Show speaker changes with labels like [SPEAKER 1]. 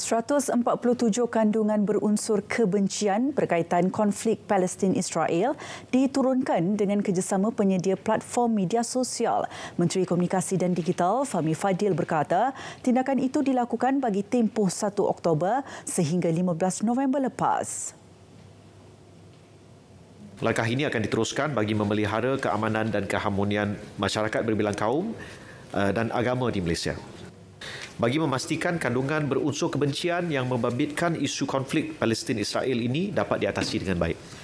[SPEAKER 1] 147 kandungan berunsur kebencian berkaitan konflik Palestin-Israel diturunkan dengan kerjasama penyedia platform media sosial. Menteri Komunikasi dan Digital Fahmi Fadil berkata, tindakan itu dilakukan bagi tempoh 1 Oktober sehingga 15 November lepas.
[SPEAKER 2] Langkah ini akan diteruskan bagi memelihara keamanan dan keharmonian masyarakat berbilang kaum eh, dan agama di Malaysia bagi memastikan kandungan berunsur kebencian yang membabitkan isu konflik Palestin Israel ini dapat diatasi dengan baik.